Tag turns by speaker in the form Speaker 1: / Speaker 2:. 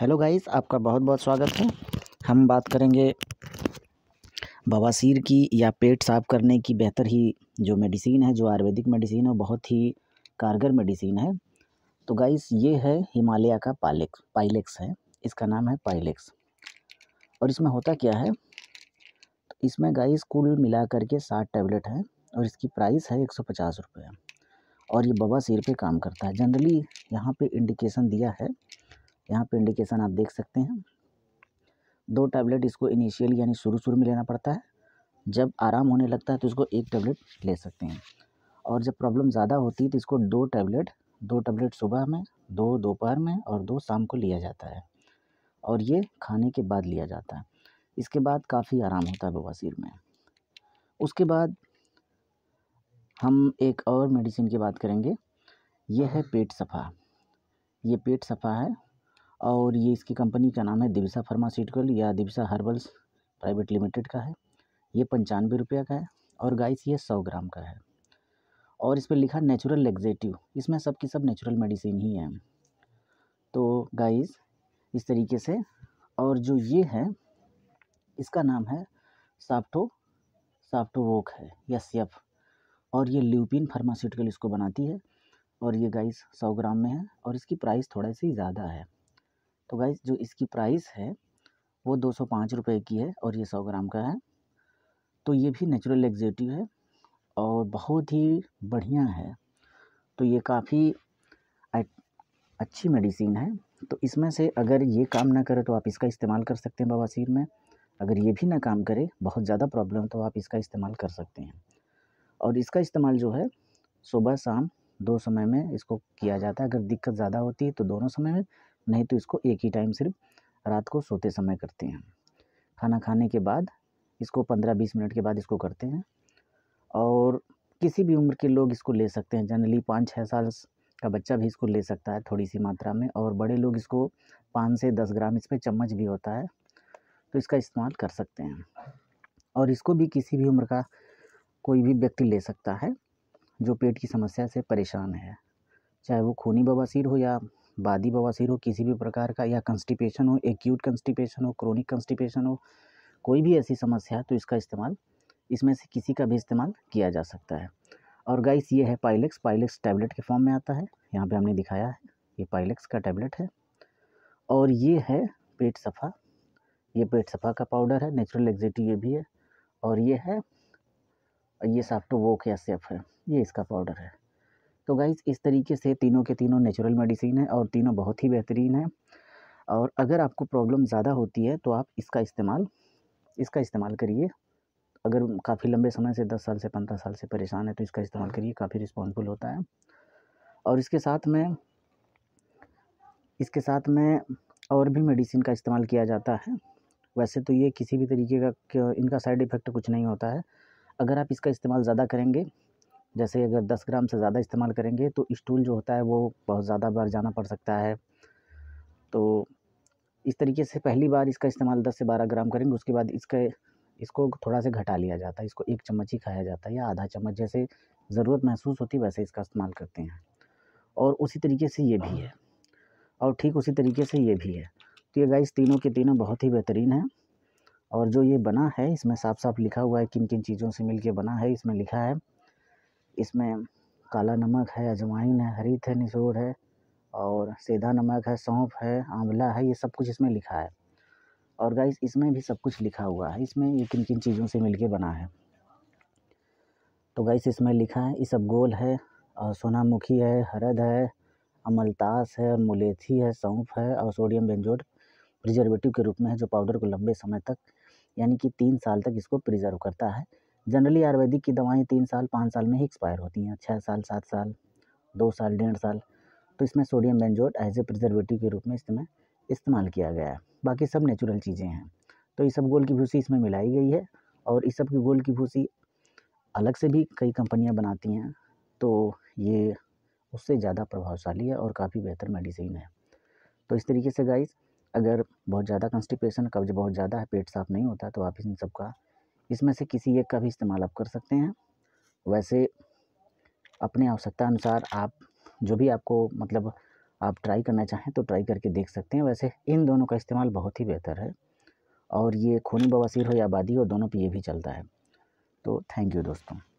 Speaker 1: hello guys आपका बहुत बहुत स्वागत है हम बात करेंगे बवासीर की या पेट साफ़ करने की बेहतर ही जो मेडिसिन है जो आयुर्वेदिक मेडिसिन है बहुत ही कारगर मेडिसिन है तो गाइस ये है हिमालय का पालेक्स पाइलेक्स है इसका नाम है पाइलेक्स और इसमें होता क्या है तो इसमें गाइस कुल मिला करके सात टेबलेट है और इसकी प्राइस है एक सौ पचास रुपये और ये सिर पर काम करता है जनरली यहाँ पे इंडिकेशन दिया है यहाँ पे इंडिकेशन आप देख सकते हैं दो टैबलेट इसको इनिशियल यानी शुरू शुरू में लेना पड़ता है जब आराम होने लगता है तो इसको एक टैबलेट ले सकते हैं और जब प्रॉब्लम ज़्यादा होती है तो इसको दो टैबलेट दो टैबलेट सुबह में दो दोपहर में और दो शाम को लिया जाता है और ये खाने के बाद लिया जाता है इसके बाद काफ़ी आराम होता है बवासीर में उसके बाद हम एक और मेडिसिन की बात करेंगे यह है पेट सफ़ा ये पेट सफ़ा है और ये इसकी कंपनी का नाम है दिवसा फार्मास्यूटिकल या दिवसा हर्बल्स प्राइवेट लिमिटेड का है ये पंचानवे रुपये का है और गाइस ये सौ ग्राम का है और इस पर लिखा नेचुरल लेग्जेटिव इसमें सब की सब नेचुरल मेडिसिन ही है तो गाइस इस तरीके से और जो ये है इसका नाम है साफ्टो साफ्टो रोक है या सेफ और ये ल्यूपिन फार्मास्यूटिकल इसको बनाती है और ये गाइस सौ ग्राम में है और इसकी प्राइस थोड़ा सी ज़्यादा है तो गाइज जो इसकी प्राइस है वो दो सौ पाँच रुपये की है और ये सौ ग्राम का है तो ये भी नेचुरल एग्जेटिव है और बहुत ही बढ़िया है तो ये काफ़ी अच्छी मेडिसिन है तो इसमें से अगर ये काम ना करे तो आप इसका इस्तेमाल कर सकते हैं बवासीर में अगर ये भी ना काम करे बहुत ज़्यादा प्रॉब्लम तो आप इसका इस्तेमाल कर सकते हैं और इसका इस्तेमाल जो है सुबह शाम दो समय में इसको किया जाता है अगर दिक्कत ज़्यादा होती है तो दोनों समय में नहीं तो इसको एक ही टाइम सिर्फ रात को सोते समय करते हैं खाना खाने के बाद इसको पंद्रह बीस मिनट के बाद इसको करते हैं और किसी भी उम्र के लोग इसको ले सकते हैं जनरली पाँच छः साल का बच्चा भी इसको ले सकता है थोड़ी सी मात्रा में और बड़े लोग इसको पाँच से दस ग्राम इसमें चम्मच भी होता है तो इसका इस्तेमाल कर सकते हैं और इसको भी किसी भी उम्र का कोई भी व्यक्ति ले सकता है जो पेट की समस्या से परेशान है चाहे वो खूनी बवासीर हो या वादी बवासीर हो किसी भी प्रकार का या कंस्टिपेशन हो एक्यूट कंस्टिपेशन हो क्रोनिक कंस्टिपेशन हो कोई भी ऐसी समस्या है तो इसका इस्तेमाल इसमें से किसी का भी इस्तेमाल किया जा सकता है और गाइस ये है पाइलेक्स पाइलेक्स टैबलेट के फॉर्म में आता है यहाँ पे हमने दिखाया है ये पाइलेक्स का टैबलेट है और ये है पेट सफ़ा ये पेट सफ़ा का पाउडर है नेचुरल एग्जिटिव ये भी है और ये है ये साफ्टो तो वोक या सेफ है ये इसका पाउडर है तो गाइज़ इस तरीके से तीनों के तीनों नेचुरल मेडिसिन है और तीनों बहुत ही बेहतरीन है और अगर आपको प्रॉब्लम ज़्यादा होती है तो आप इसका इस्तेमाल इसका इस्तेमाल करिए अगर काफ़ी लंबे समय से दस साल से पंद्रह साल से परेशान है तो इसका इस्तेमाल करिए काफ़ी रिस्पॉन्सफुल होता है और इसके साथ में इसके साथ में और भी मेडिसिन का इस्तेमाल किया जाता है वैसे तो ये किसी भी तरीके का इनका साइड इफ़ेक्ट कुछ नहीं होता है अगर आप इसका इस्तेमाल ज़्यादा करेंगे जैसे अगर दस ग्राम से ज़्यादा इस्तेमाल करेंगे तो स्टूल जो होता है वो बहुत ज़्यादा बार जाना पड़ सकता है तो इस तरीके से पहली बार इसका इस्तेमाल दस से बारह ग्राम करेंगे उसके बाद इसके इसको थोड़ा सा घटा लिया जाता है इसको एक चम्मच ही खाया जाता है या आधा चम्मच जैसे ज़रूरत महसूस होती है वैसे इसका इस्तेमाल करते हैं और उसी तरीके से ये भी है और ठीक उसी तरीके से ये भी है तो ये गाइस तीनों के तीनों बहुत ही बेहतरीन है और जो ये बना है इसमें साफ साफ लिखा हुआ है किन किन चीज़ों से मिलके बना है इसमें लिखा है इसमें काला नमक है अजवाइन है हरी निचोड़ है और सीधा नमक है सौंफ है आंवला है ये सब कुछ इसमें लिखा है और गाइस इसमें भी सब कुछ लिखा हुआ है इसमें ये किन किन चीज़ों से मिलके बना है तो गाइस इसमें लिखा है ये सब गोल है और सोनामुखी है हरद है अमलतास है मुलेथी है सौंफ है और सोडियम बेंजोड प्रिजर्वेटिव के रूप में है जो पाउडर को लंबे समय तक यानी कि तीन साल तक इसको प्रिजर्व करता है जनरली आयुर्वेदिक की दवाएँ तीन साल पाँच साल में ही एक्सपायर होती हैं छः साल सात साल दो साल डेढ़ साल तो इसमें sodium benzoate as a preservative के रूप में इसमें इस्तेमाल किया गया है बाकी सब नेचुरल चीज़ें हैं तो सब गोल की भूसी इसमें मिलाई गई है और इस सब की गोल की भूसी अलग से भी कई कंपनियाँ बनाती हैं तो ये उससे ज़्यादा प्रभावशाली है और काफ़ी बेहतर मेडिसिन है तो इस तरीके से गाइस अगर बहुत ज़्यादा कंस्टिपेशन कब्ज बहुत ज़्यादा है पेट साफ नहीं होता तो आप इन सब का इसमें से किसी एक का भी इस्तेमाल आप कर सकते हैं वैसे अपने आवश्यकता अनुसार आप जो भी आपको मतलब आप ट्राई करना चाहें तो ट्राई करके देख सकते हैं वैसे इन दोनों का इस्तेमाल बहुत ही बेहतर है और ये खूनी बवासीर हो या आबादी हो दोनों पर ये भी चलता है तो थैंक यू दोस्तों